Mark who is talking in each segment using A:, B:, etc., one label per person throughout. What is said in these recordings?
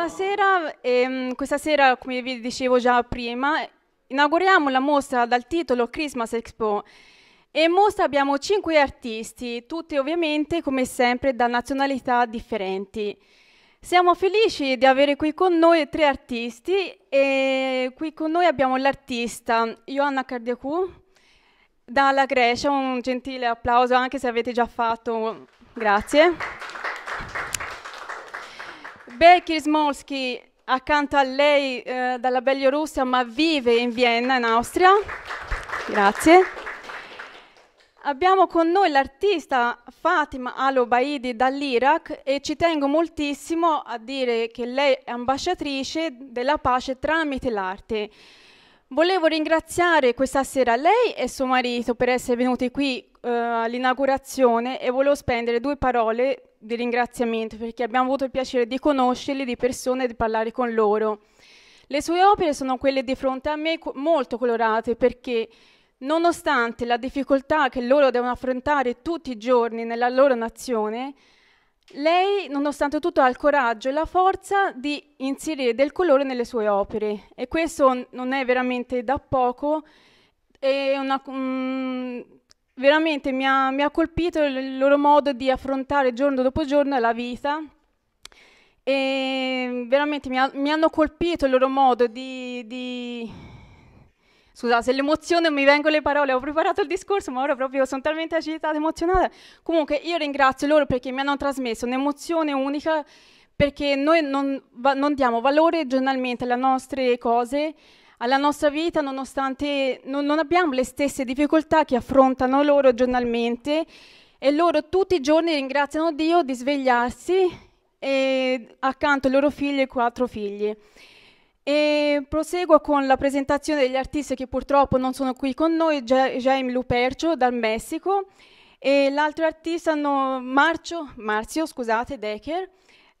A: Buonasera, ehm, questa sera come vi dicevo già prima inauguriamo la mostra dal titolo Christmas Expo e in mostra abbiamo cinque artisti, tutti ovviamente come sempre da nazionalità differenti. Siamo felici di avere qui con noi tre artisti e qui con noi abbiamo l'artista Ioanna Cardiacou dalla Grecia, un gentile applauso anche se avete già fatto, grazie. Becky Smolski accanto a lei eh, dalla Bielorussia, ma vive in Vienna, in Austria. Grazie. Abbiamo con noi l'artista Fatima Al-Obaidi dall'Iraq e ci tengo moltissimo a dire che lei è ambasciatrice della pace tramite l'arte. Volevo ringraziare questa sera lei e suo marito per essere venuti qui eh, all'inaugurazione e volevo spendere due parole di ringraziamento perché abbiamo avuto il piacere di conoscerli di persone e di parlare con loro. Le sue opere sono quelle di fronte a me molto colorate perché nonostante la difficoltà che loro devono affrontare tutti i giorni nella loro nazione, lei, nonostante tutto, ha il coraggio e la forza di inserire del colore nelle sue opere e questo non è veramente da poco, è una, um, veramente mi ha, mi ha colpito il loro modo di affrontare giorno dopo giorno la vita e veramente mi, ha, mi, hanno colpito il loro modo di, di... Scusate, l'emozione mi vengono le parole, ho preparato il discorso, ma ora proprio sono talmente agitata, emozionata. Comunque io ringrazio loro perché mi hanno trasmesso un'emozione unica, perché noi non, non diamo valore giornalmente alle nostre cose, alla nostra vita nonostante non, non abbiamo le stesse difficoltà che affrontano loro giornalmente e loro tutti i giorni ringraziano Dio di svegliarsi e accanto ai loro figli e quattro figli. E proseguo con la presentazione degli artisti che purtroppo non sono qui con noi, Jaime Lupercio dal Messico e l'altro artista no, Marcio, Marzio scusate, Decker,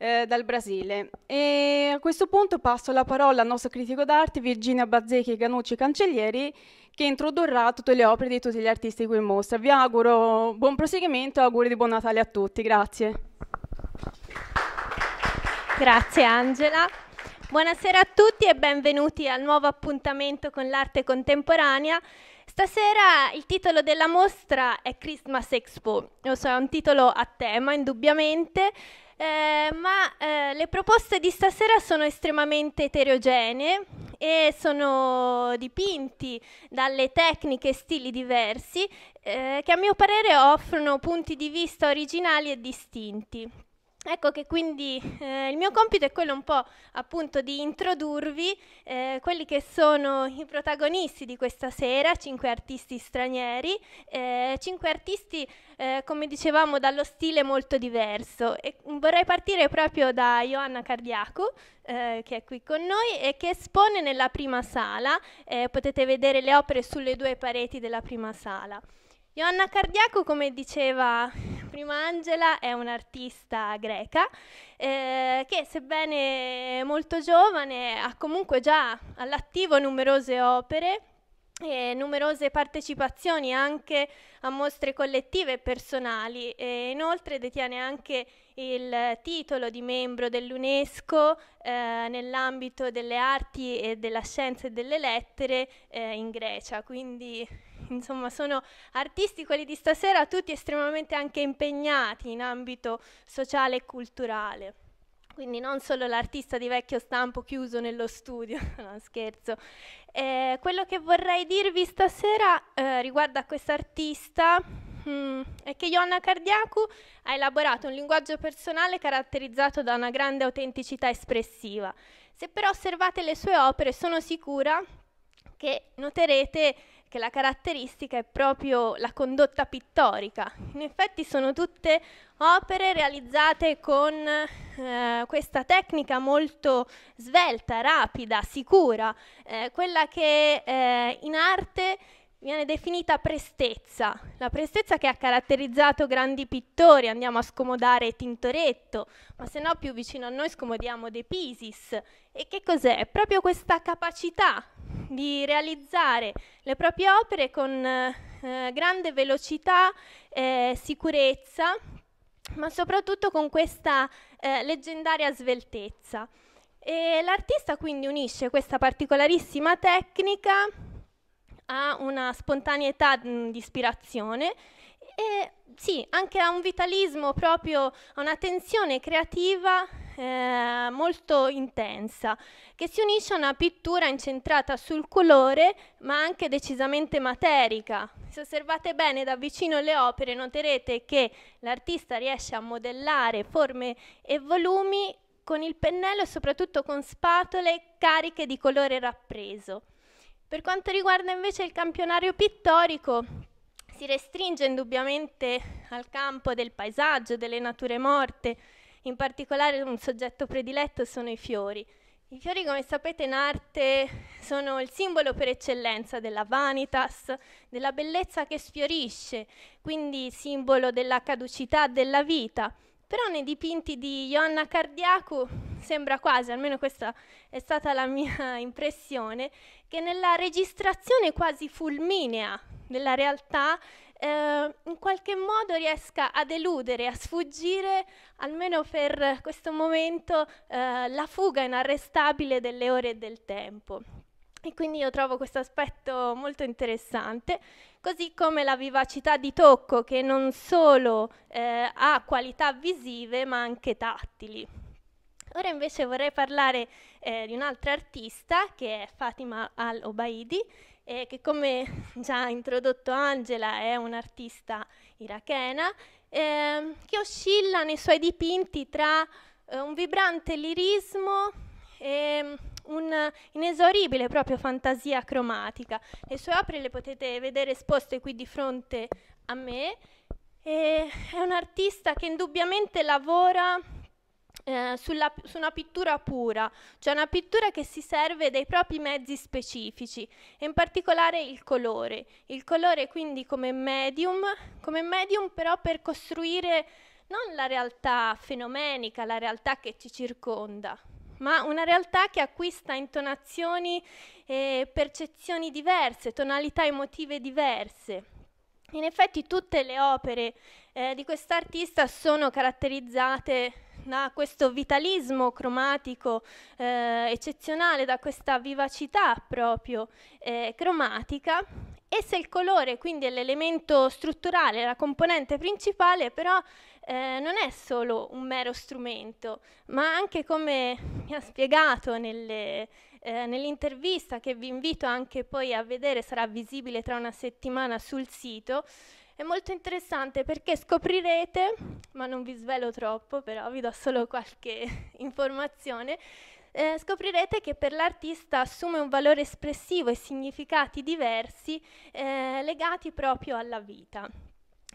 A: eh, dal Brasile. E a questo punto passo la parola al nostro critico d'arte Virginia Bazzecchi Ganucci Cancellieri che introdurrà tutte le opere di tutti gli artisti qui in mostra. Vi
B: auguro buon proseguimento e auguri di buon Natale a tutti. Grazie. Grazie Angela. Buonasera a tutti e benvenuti al nuovo appuntamento con l'arte contemporanea. Stasera il titolo della mostra è Christmas Expo, so, è un titolo a tema indubbiamente, eh, ma eh, le proposte di stasera sono estremamente eterogenee e sono dipinti dalle tecniche e stili diversi eh, che a mio parere offrono punti di vista originali e distinti. Ecco che quindi eh, il mio compito è quello un po' appunto di introdurvi eh, quelli che sono i protagonisti di questa sera, cinque artisti stranieri, eh, cinque artisti eh, come dicevamo dallo stile molto diverso e vorrei partire proprio da Ioanna Cardiacu eh, che è qui con noi e che espone nella prima sala, eh, potete vedere le opere sulle due pareti della prima sala. Ioanna Cardiaco, come diceva prima Angela, è un'artista greca eh, che sebbene molto giovane ha comunque già all'attivo numerose opere e numerose partecipazioni anche a mostre collettive e personali e inoltre detiene anche il titolo di membro dell'UNESCO eh, nell'ambito delle arti e della scienza e delle lettere eh, in Grecia, quindi insomma sono artisti quelli di stasera, tutti estremamente anche impegnati in ambito sociale e culturale. Quindi non solo l'artista di vecchio stampo chiuso nello studio, no scherzo. Eh, quello che vorrei dirvi stasera eh, riguardo a quest'artista Mm, è che Ioanna Cardiacu ha elaborato un linguaggio personale caratterizzato da una grande autenticità espressiva. Se però osservate le sue opere sono sicura che noterete che la caratteristica è proprio la condotta pittorica. In effetti sono tutte opere realizzate con eh, questa tecnica molto svelta, rapida, sicura, eh, quella che eh, in arte viene definita prestezza, la prestezza che ha caratterizzato grandi pittori, andiamo a scomodare Tintoretto, ma se no più vicino a noi scomodiamo De Pisis. E che cos'è? Proprio questa capacità di realizzare le proprie opere con eh, grande velocità, eh, sicurezza, ma soprattutto con questa eh, leggendaria sveltezza. l'artista quindi unisce questa particolarissima tecnica a una spontaneità di ispirazione e sì, anche a un vitalismo proprio, a una tensione creativa eh, molto intensa, che si unisce a una pittura incentrata sul colore, ma anche decisamente materica. Se osservate bene da vicino le opere, noterete che l'artista riesce a modellare forme e volumi con il pennello e soprattutto con spatole cariche di colore rappreso. Per quanto riguarda invece il campionario pittorico, si restringe indubbiamente al campo del paesaggio, delle nature morte, in particolare un soggetto prediletto sono i fiori. I fiori, come sapete, in arte sono il simbolo per eccellenza della vanitas, della bellezza che sfiorisce, quindi simbolo della caducità della vita. Però nei dipinti di Ioanna Cardiacu sembra quasi, almeno questa è stata la mia impressione, che nella registrazione quasi fulminea della realtà eh, in qualche modo riesca a deludere, a sfuggire, almeno per questo momento, eh, la fuga inarrestabile delle ore e del tempo. E quindi io trovo questo aspetto molto interessante, così come la vivacità di tocco che non solo eh, ha qualità visive ma anche tattili. Ora invece vorrei parlare eh, di un'altra artista che è Fatima Al-Obaidi eh, che come già introdotto Angela è un'artista irachena, eh, che oscilla nei suoi dipinti tra eh, un vibrante lirismo e mm, un'inesauribile proprio fantasia cromatica. Le sue opere le potete vedere esposte qui di fronte a me. E è un artista che indubbiamente lavora eh, sulla, su una pittura pura, cioè una pittura che si serve dei propri mezzi specifici, e in particolare il colore. Il colore quindi come medium, come medium però per costruire non la realtà fenomenica, la realtà che ci circonda, ma una realtà che acquista intonazioni e percezioni diverse, tonalità emotive diverse. In effetti tutte le opere eh, di quest'artista sono caratterizzate da questo vitalismo cromatico eh, eccezionale, da questa vivacità proprio eh, cromatica e se il colore quindi è l'elemento strutturale, la componente principale, però eh, non è solo un mero strumento, ma anche come mi ha spiegato nelle, eh, nell'intervista che vi invito anche poi a vedere, sarà visibile tra una settimana sul sito, è molto interessante perché scoprirete, ma non vi svelo troppo, però vi do solo qualche informazione, eh, scoprirete che per l'artista assume un valore espressivo e significati diversi eh, legati proprio alla vita.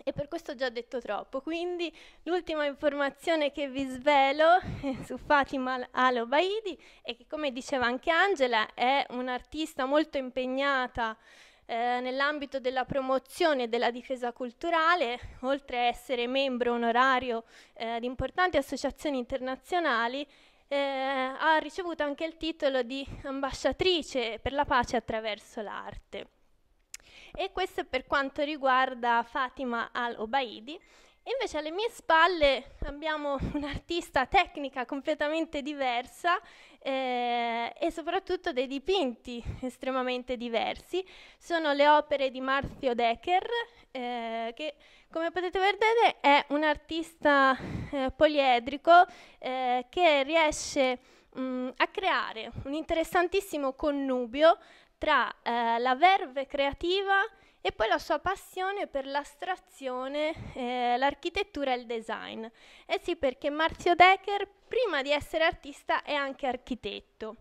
B: E per questo ho già detto troppo, quindi l'ultima informazione che vi svelo eh, su Fatima Alobaidi è che come diceva anche Angela è un'artista molto impegnata eh, nell'ambito della promozione della difesa culturale, oltre a essere membro onorario eh, di importanti associazioni internazionali, eh, ha ricevuto anche il titolo di ambasciatrice per la pace attraverso l'arte. E questo per quanto riguarda Fatima al-Obaidi. Invece alle mie spalle abbiamo un'artista tecnica completamente diversa, eh, e soprattutto dei dipinti estremamente diversi. Sono le opere di Marzio Decker, eh, che come potete vedere è un artista eh, poliedrico eh, che riesce mh, mm, a creare un interessantissimo connubio tra eh, la verve creativa e e poi la sua passione per l'astrazione, eh, l'architettura e il design. Eh sì, perché Marzio Decker, prima di essere artista, è anche architetto.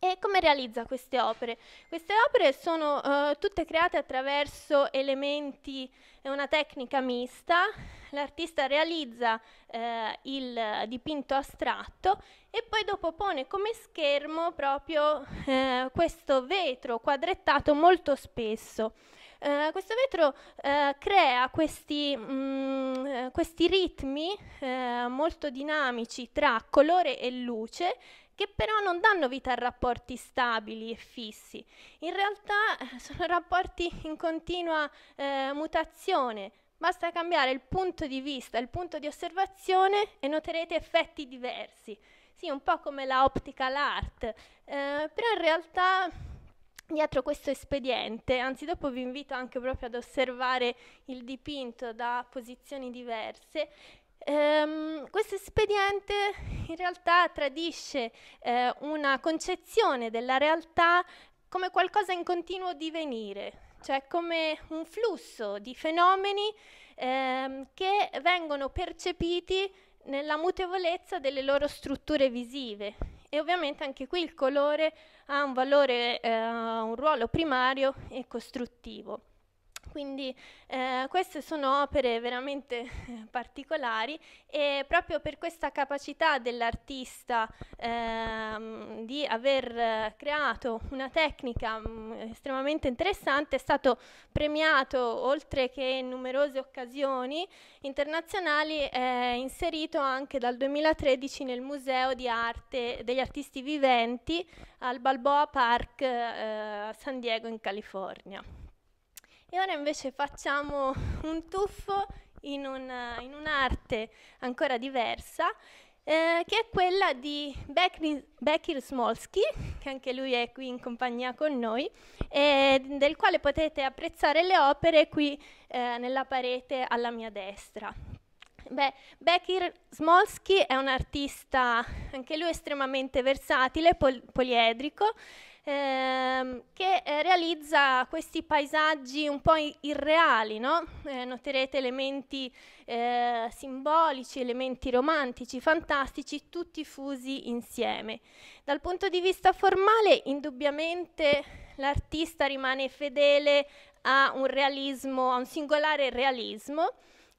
B: E come realizza queste opere? Queste opere sono uh, tutte create attraverso elementi e una tecnica mista. L'artista realizza uh, il dipinto astratto e poi dopo pone come schermo proprio uh, questo vetro quadrettato molto spesso. Eh, questo vetro eh, crea questi, mh, mm, eh, questi ritmi eh, molto dinamici tra colore e luce che però non danno vita a rapporti stabili e fissi. In realtà eh, sono rapporti in continua mutazione, Basta cambiare il punto di vista, il punto di osservazione e noterete effetti diversi. Sì, un po' come la optical art, eh, però in realtà dietro questo espediente, anzi dopo vi invito anche proprio ad osservare il dipinto da posizioni diverse, ehm, questo espediente in realtà tradisce eh, una concezione della realtà come qualcosa in continuo divenire, cioè come un flusso di fenomeni ehm, che vengono percepiti nella mutevolezza delle loro strutture visive, e ovviamente anche qui il colore ha un valore, eh, un ruolo primario e costruttivo. Quindi eh, queste sono opere veramente particolari e proprio per questa capacità dell'artista ehm, di aver eh, creato una tecnica mh, mm, estremamente interessante è stato premiato, oltre che in numerose occasioni internazionali, eh, inserito anche dal 2013 nel Museo di Arte degli Artisti Viventi al Balboa Park eh, a San Diego in California. E ora invece facciamo un tuffo in, una, in un'arte ancora diversa, eh, che è quella di Bekir Smolsky, che anche lui è qui in compagnia con noi, e del quale potete apprezzare le opere qui eh, nella parete alla mia destra. Beh, Bekir Smolsky è un artista, anche lui estremamente versatile, pol poliedrico, ehm, che eh, realizza questi paesaggi un po' irreali, no? eh, noterete elementi eh, simbolici, elementi romantici, fantastici, tutti fusi insieme. Dal punto di vista formale, indubbiamente l'artista rimane fedele a un realismo, a un singolare realismo,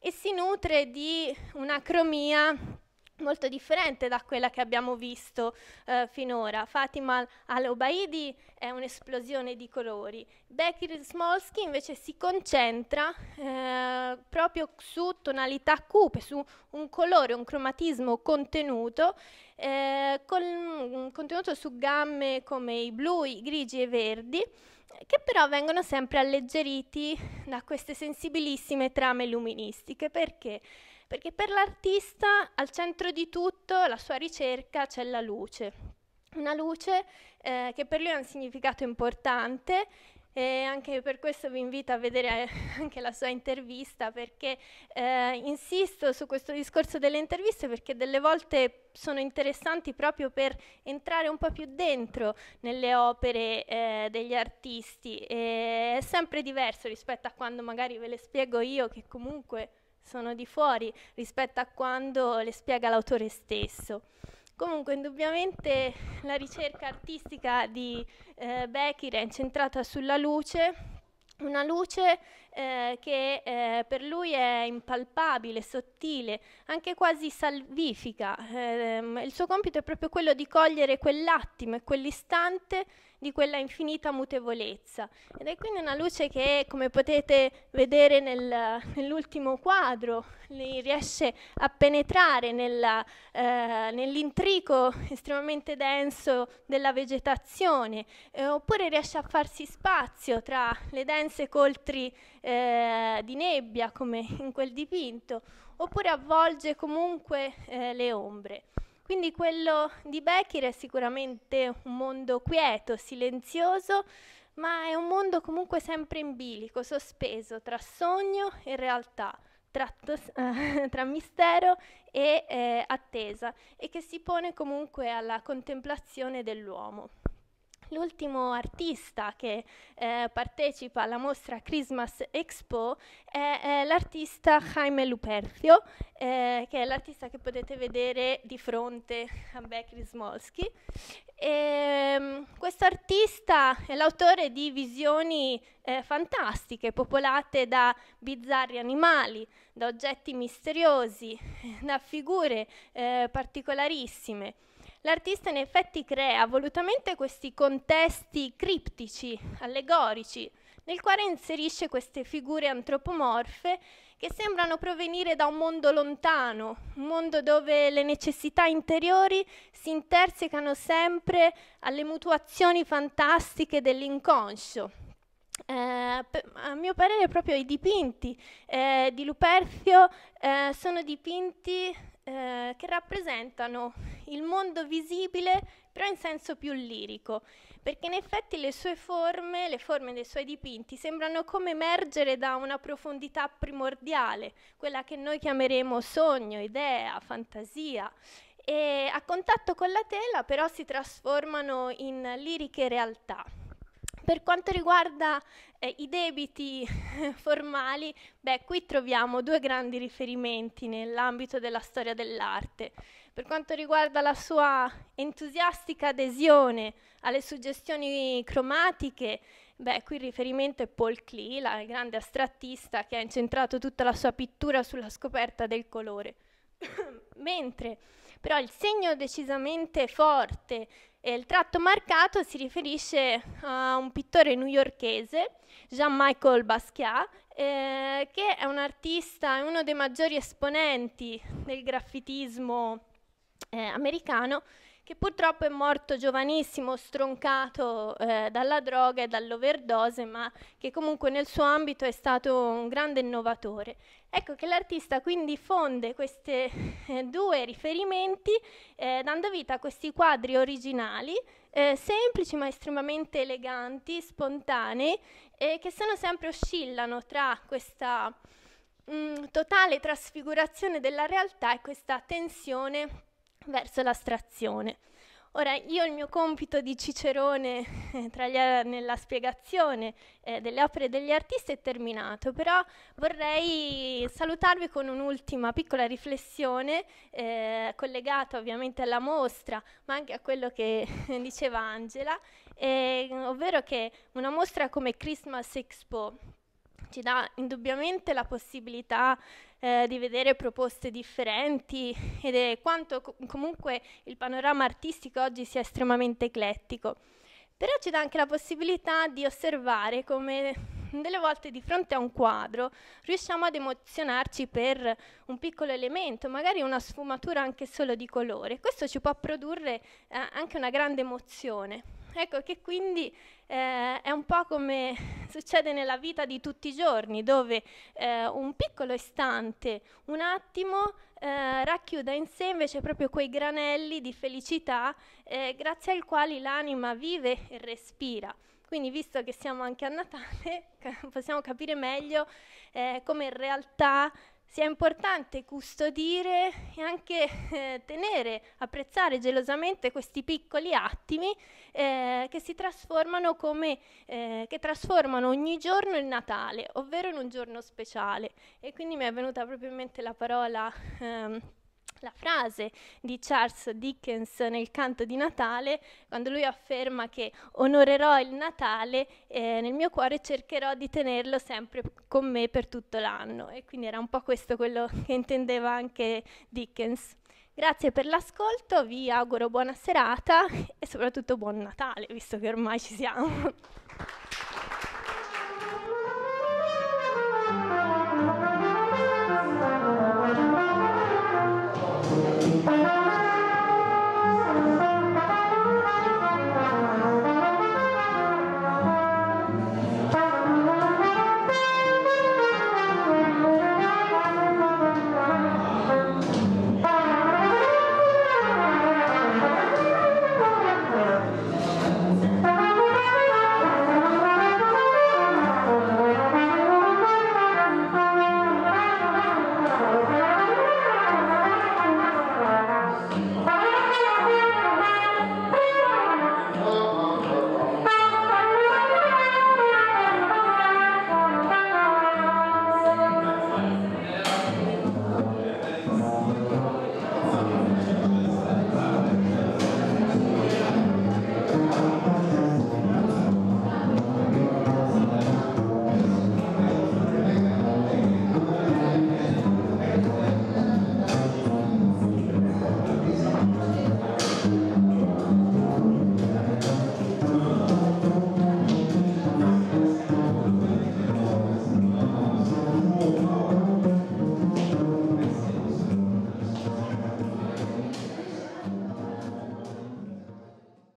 B: e si nutre di una cromia molto differente da quella che abbiamo visto eh, finora. Fatima al-Obaidi è un'esplosione di colori. Bekir Smolsky invece si concentra eh, proprio su tonalità cupe, su un colore, un cromatismo contenuto, eh, con, contenuto su gamme come i blu, i grigi e i verdi, che però vengono sempre alleggeriti da queste sensibilissime trame luministiche. Perché? Perché per l'artista al centro di tutto la sua ricerca c'è la luce. Una luce eh, che per lui ha un significato importante e anche per questo vi invito a vedere eh, anche la sua intervista perché eh, insisto su questo discorso delle interviste perché delle volte sono interessanti proprio per entrare un po' più dentro nelle opere eh, degli artisti e è sempre diverso rispetto a quando magari ve le spiego io che comunque sono di fuori rispetto a quando le spiega l'autore stesso. Comunque, indubbiamente la ricerca artistica di eh, Becker è incentrata sulla luce, una luce eh, che eh, per lui è impalpabile, sottile, anche quasi salvifica. Eh, il suo compito è proprio quello di cogliere quell'attimo e quell'istante di quella infinita mutevolezza. Ed è quindi una luce che, come potete vedere nel, nell'ultimo quadro, riesce a penetrare nella, eh, nell'intrico estremamente denso della vegetazione, eh, oppure riesce a farsi spazio tra le dense coltri eh, di nebbia, come in quel dipinto, oppure avvolge comunque eh, le ombre. Quindi quello di Bechir è sicuramente un mondo quieto, silenzioso, ma è un mondo comunque sempre in bilico, sospeso tra sogno e realtà, tra, eh, tra mistero e eh, attesa, e che si pone comunque alla contemplazione dell'uomo. L'ultimo artista che eh, partecipa alla mostra Christmas Expo è, è l'artista Jaime Luperzio, eh, che è l'artista che potete vedere di fronte a Becky Smolsky. Ehm, questo artista è l'autore di visioni eh, fantastiche, popolate da bizzarri animali, da oggetti misteriosi, da figure eh, particolarissime l'artista in effetti crea volutamente questi contesti criptici, allegorici, nel quale inserisce queste figure antropomorfe che sembrano provenire da un mondo lontano, un mondo dove le necessità interiori si intersecano sempre alle mutuazioni fantastiche dell'inconscio. Eh, a mio parere proprio i dipinti eh, di Lupercio eh, sono dipinti eh, che rappresentano il mondo visibile però in senso più lirico, perché in effetti le sue forme, le forme dei suoi dipinti, sembrano come emergere da una profondità primordiale, quella che noi chiameremo sogno, idea, fantasia. E a contatto con la tela però si trasformano in liriche realtà. Per quanto riguarda eh, i debiti formali, beh, qui troviamo due grandi riferimenti nell'ambito della storia dell'arte. Per quanto riguarda la sua entusiastica adesione alle suggestioni cromatiche, beh, qui il riferimento è Paul Klee, il grande astrattista che ha incentrato tutta la sua pittura sulla scoperta del colore. Mentre però il segno decisamente forte e il tratto marcato si riferisce a un pittore newyorchese, Jean-Michel Basquiat, eh, che è un artista, e uno dei maggiori esponenti del graffitismo eh, americano che purtroppo è morto giovanissimo, stroncato eh, dalla droga e dall'overdose, ma che comunque nel suo ambito è stato un grande innovatore. Ecco che l'artista quindi fonde questi eh, due riferimenti eh, dando vita a questi quadri originali, eh, semplici ma estremamente eleganti, spontanei, eh, che sono sempre oscillano tra questa mh, mm, totale trasfigurazione della realtà e questa tensione verso l'astrazione. Ora, io il mio compito di Cicerone eh, nella spiegazione eh, delle opere degli artisti è terminato, però vorrei salutarvi con un'ultima piccola riflessione eh, collegata ovviamente alla mostra, ma anche a quello che diceva Angela, eh, ovvero che una mostra come Christmas Expo ci dà indubbiamente la possibilità eh, di vedere proposte differenti ed è quanto co comunque il panorama artistico oggi sia estremamente eclettico. Però ci dà anche la possibilità di osservare come delle volte di fronte a un quadro riusciamo ad emozionarci per un piccolo elemento, magari una sfumatura anche solo di colore. Questo ci può produrre eh, anche una grande emozione. Ecco che quindi eh, è un po' come succede nella vita di tutti i giorni, dove eh, un piccolo istante, un attimo, eh, racchiuda in sé invece proprio quei granelli di felicità eh, grazie ai quali l'anima vive e respira. Quindi visto che siamo anche a Natale, possiamo capire meglio eh, come in realtà sia importante custodire e anche eh, tenere, apprezzare gelosamente questi piccoli attimi eh, che si trasformano come, eh, che trasformano ogni giorno il Natale, ovvero in un giorno speciale. E quindi mi è venuta proprio in mente la parola... Ehm, la frase di Charles Dickens nel canto di Natale, quando lui afferma che onorerò il Natale eh, nel mio cuore cercherò di tenerlo sempre con me per tutto l'anno. E quindi era un po' questo quello che intendeva anche Dickens. Grazie per l'ascolto, vi auguro buona serata e soprattutto buon Natale, visto che ormai ci siamo.